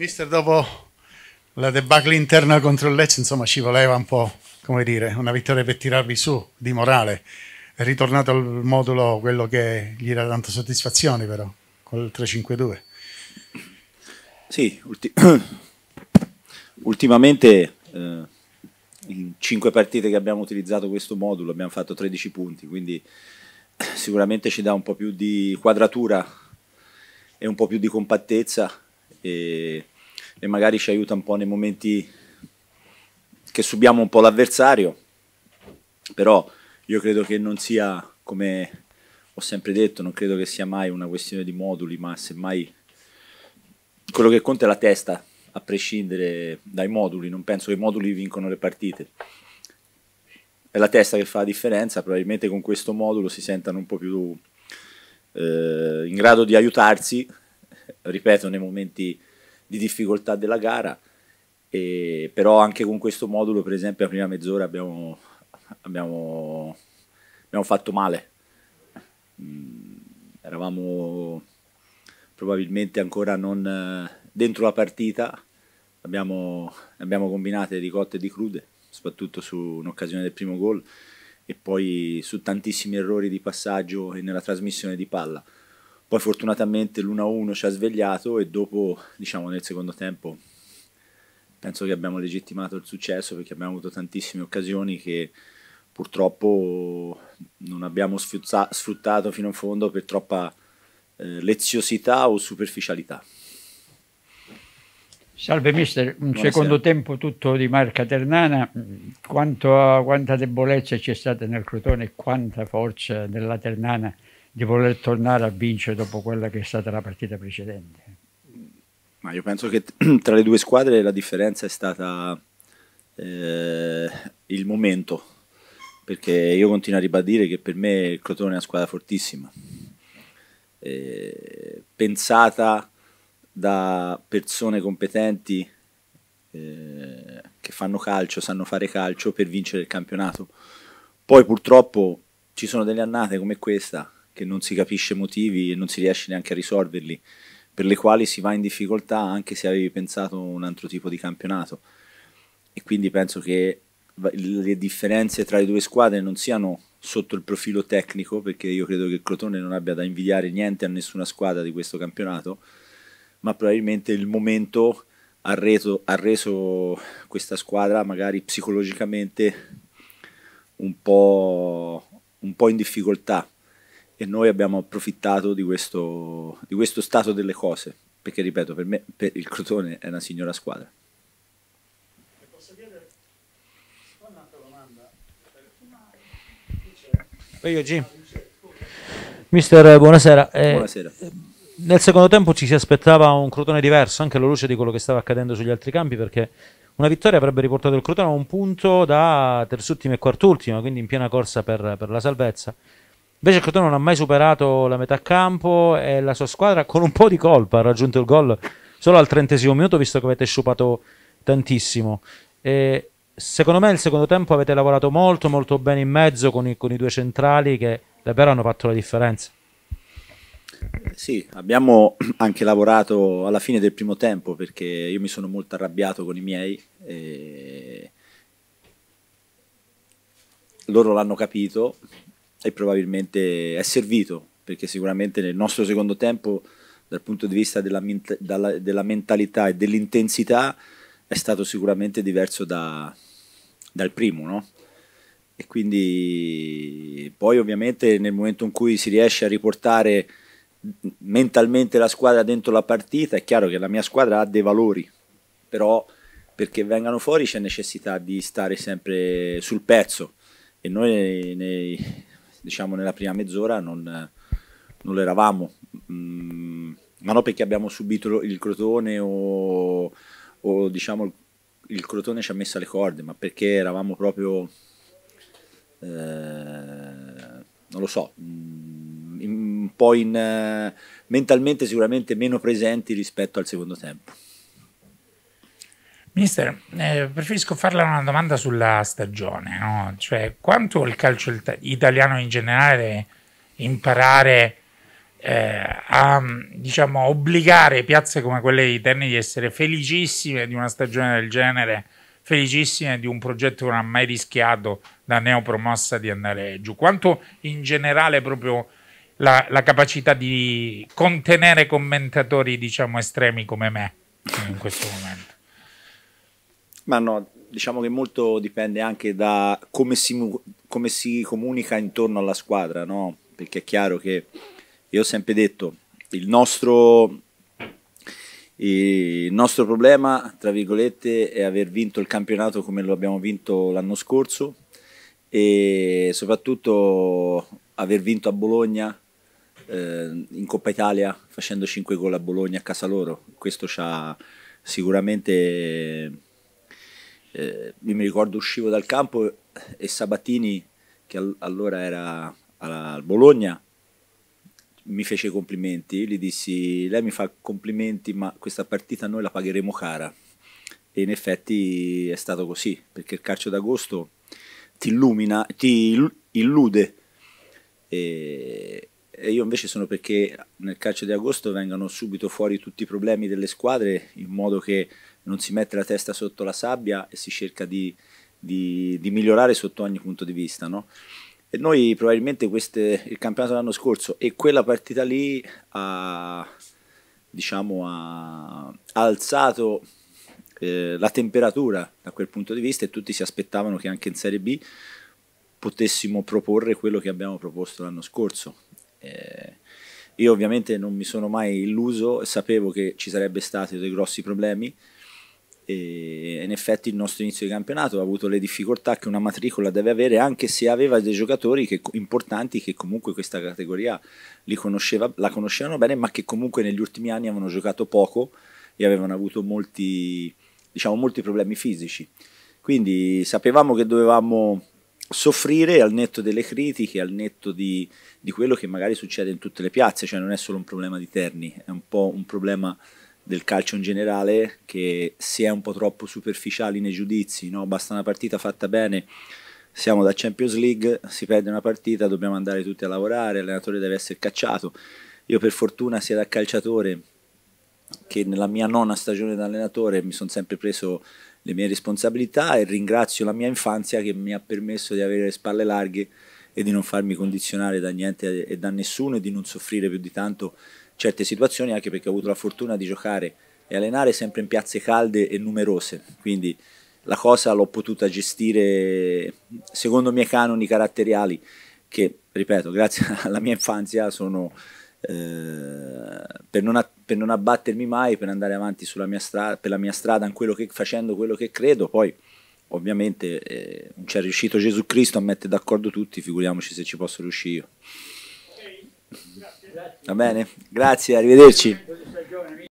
Mister, dopo la debacle interna contro il Lecce, insomma, ci voleva un po', come dire, una vittoria per tirarvi su di morale. È ritornato al modulo quello che gli dà tanta soddisfazione, però, con il 3-5-2. Sì, ulti ultimamente eh, in 5 partite che abbiamo utilizzato questo modulo abbiamo fatto 13 punti, quindi sicuramente ci dà un po' più di quadratura e un po' più di compattezza e, e magari ci aiuta un po' nei momenti che subiamo un po' l'avversario, però io credo che non sia come ho sempre detto, non credo che sia mai una questione di moduli, ma semmai quello che conta è la testa, a prescindere dai moduli, non penso che i moduli vincono le partite. È la testa che fa la differenza, probabilmente con questo modulo si sentano un po' più eh, in grado di aiutarsi ripeto, nei momenti di difficoltà della gara, e, però anche con questo modulo, per esempio, la prima mezz'ora abbiamo, abbiamo, abbiamo, fatto male. Mm, eravamo probabilmente ancora non dentro la partita, abbiamo, abbiamo combinate di cotte e di crude, soprattutto su un'occasione del primo gol e poi su tantissimi errori di passaggio e nella trasmissione di palla. Poi fortunatamente l'1-1 ci ha svegliato e dopo, diciamo, nel secondo tempo penso che abbiamo legittimato il successo perché abbiamo avuto tantissime occasioni che purtroppo non abbiamo sfrutta- sfruttato fino in fondo per troppa eh, leziosità o superficialità. Salve mister, un Buonasera. secondo tempo tutto di marca Ternana, Quanto, quanta debolezza c'è stata nel Crotone e quanta forza nella Ternana di voler tornare a vincere dopo quella che è stata la partita precedente. Ma io penso che tra le due squadre la differenza è stata eh, il momento, perché io continuo a ribadire che per me il Crotone è una squadra fortissima, eh, pensata da persone competenti eh, che fanno calcio, sanno fare calcio per vincere il campionato. Poi purtroppo ci sono delle annate come questa che non si capisce motivi e non si riesce neanche a risolverli, per le quali si va in difficoltà anche se avevi pensato un altro tipo di campionato. E quindi penso che le differenze tra le due squadre non siano sotto il profilo tecnico, perché io credo che il Crotone non abbia da invidiare niente a nessuna squadra di questo campionato, ma probabilmente il momento ha reso, ha reso questa squadra magari psicologicamente un po', un po in difficoltà e noi abbiamo approfittato di questo, di questo stato delle cose, perché ripeto, per me per il Crotone è una signora squadra. Io G. Mister, buonasera. Eh, buonasera. Nel secondo tempo ci si aspettava un Crotone diverso, anche alla luce di quello che stava accadendo sugli altri campi, perché una vittoria avrebbe riportato il Crotone a un punto da terzultimo e quartultimo, quindi in piena corsa per, per la salvezza. Invece il Crotone non ha mai superato la metà campo e la sua squadra con un po' di colpa ha raggiunto il gol solo al trentesimo minuto visto che avete sciupato tantissimo. E secondo me nel secondo tempo avete lavorato molto molto bene in mezzo con i, con i due centrali che davvero hanno fatto la differenza. Sì, abbiamo anche lavorato alla fine del primo tempo perché io mi sono molto arrabbiato con i miei. E... Loro l'hanno capito e probabilmente è servito perché sicuramente nel nostro secondo tempo dal punto di vista della, dalla, della mentalità e dell'intensità è stato sicuramente diverso da, dal primo no? e quindi poi ovviamente nel momento in cui si riesce a riportare mentalmente la squadra dentro la partita è chiaro che la mia squadra ha dei valori però perché vengano fuori c'è necessità di stare sempre sul pezzo e noi nei, diciamo nella prima mezz'ora non, non lo eravamo, mm, ma non perché abbiamo subito il crotone o, o diciamo il crotone ci ha messo le corde, ma perché eravamo proprio, eh, non lo so, mm, un po' in, mentalmente sicuramente meno presenti rispetto al secondo tempo. Mister, eh, preferisco farle una domanda sulla stagione, no? cioè quanto il calcio italiano in generale imparare eh, a diciamo, obbligare piazze come quelle di Terni di essere felicissime di una stagione del genere, felicissime di un progetto che non ha mai rischiato da neopromossa di andare giù, quanto in generale proprio la, la capacità di contenere commentatori diciamo, estremi come me in questo momento. Ma no, diciamo che molto dipende anche da come si, come si comunica intorno alla squadra, no? Perché è chiaro che io ho sempre detto, il nostro, il nostro problema, tra virgolette, è aver vinto il campionato come lo abbiamo vinto l'anno scorso e soprattutto aver vinto a Bologna eh, in Coppa Italia facendo 5 gol a Bologna a casa loro. Questo ci ha sicuramente eh, io mi ricordo uscivo dal campo e Sabatini, che all- allora era al Bologna, mi fece complimenti, io gli dissi lei mi fa complimenti ma questa partita noi la pagheremo cara e in effetti è stato così perché il calcio d'agosto ti illumina, ti illude e, e io invece sono perché nel calcio di agosto vengano subito fuori tutti i problemi delle squadre in modo che non si mette la testa sotto la sabbia e si cerca di, di, di migliorare sotto ogni punto di vista. No? E noi probabilmente queste, il campionato dell'anno scorso e quella partita lì ha, diciamo, ha alzato eh, la temperatura da quel punto di vista e tutti si aspettavano che anche in Serie B potessimo proporre quello che abbiamo proposto l'anno scorso. Eh, io ovviamente non mi sono mai illuso, sapevo che ci sarebbero stati dei grossi problemi, e in effetti il nostro inizio di campionato ha avuto le difficoltà che una matricola deve avere anche se aveva dei giocatori che, importanti che comunque questa categoria conosceva, la conoscevano bene ma che comunque negli ultimi anni avevano giocato poco e avevano avuto molti, diciamo, molti problemi fisici quindi sapevamo che dovevamo soffrire al netto delle critiche, al netto di, di quello che magari succede in tutte le piazze, cioè non è solo un problema di Terni, è un po' un problema del calcio in generale che si è un po' troppo superficiali nei giudizi, no? basta una partita fatta bene, siamo da Champions League, si perde una partita, dobbiamo andare tutti a lavorare, l'allenatore deve essere cacciato. Io per fortuna sia da calciatore che nella mia nona stagione da allenatore mi sono sempre preso le mie responsabilità e ringrazio la mia infanzia che mi ha permesso di avere le spalle larghe e di non farmi condizionare da niente e da nessuno e di non soffrire più di tanto certe situazioni anche perché ho avuto la fortuna di giocare e allenare sempre in piazze calde e numerose, quindi la cosa l'ho potuta gestire secondo i miei canoni caratteriali che, ripeto, grazie alla mia infanzia sono eh, per, non per, non abbattermi mai, per andare avanti sulla mia strada, per la mia strada quello che, facendo quello che credo, poi ovviamente eh, non c'è riuscito Gesù Cristo a mettere d'accordo tutti, figuriamoci se ci posso riuscire io. Okay. Va bene, grazie, arrivederci.